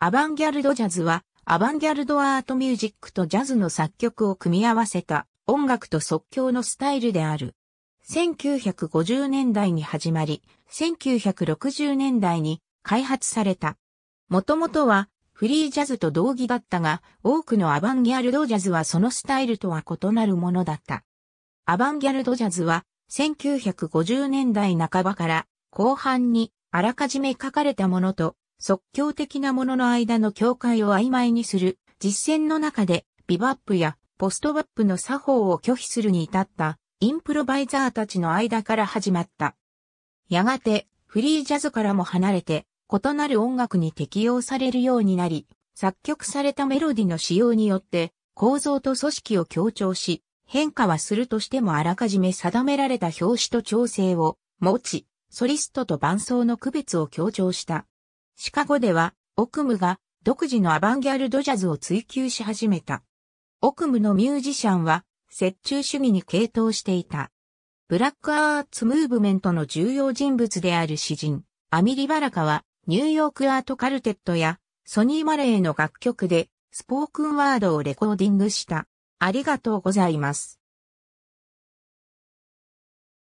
アバンギャルドジャズは、アバンギャルドアートミュージックとジャズの作曲を組み合わせた音楽と即興のスタイルである。1950年代に始まり、1960年代に開発された。もともとはフリージャズと同義だったが、多くのアバンギャルドジャズはそのスタイルとは異なるものだった。アバンギャルドジャズは1950年代半ばから後半にあらかじめ書かれたものと即興的なものの間の境界を曖昧にする、実践の中でビバップやポストバップの作法を拒否するに至ったインプロバイザーたちの間から始まった。やがてフリージャズからも離れて異なる音楽に適用されるようになり、作曲されたメロディの使用によって構造と組織を強調し、変化はするとしてもあらかじめ定められた表紙と調整を持ち、ソリストと伴奏の区別を強調した。シカゴでは、オクムが独自のアバンギャルドジャズを追求し始めた。オクムのミュージシャンは、折衷主義に傾倒していた。ブラックアーツムーブメントの重要人物である詩人、アミリ・バラカは、ニューヨークアートカルテットや、ソニー・マレーの楽曲で、スポークンワードをレコーディングした。ありがとうございます。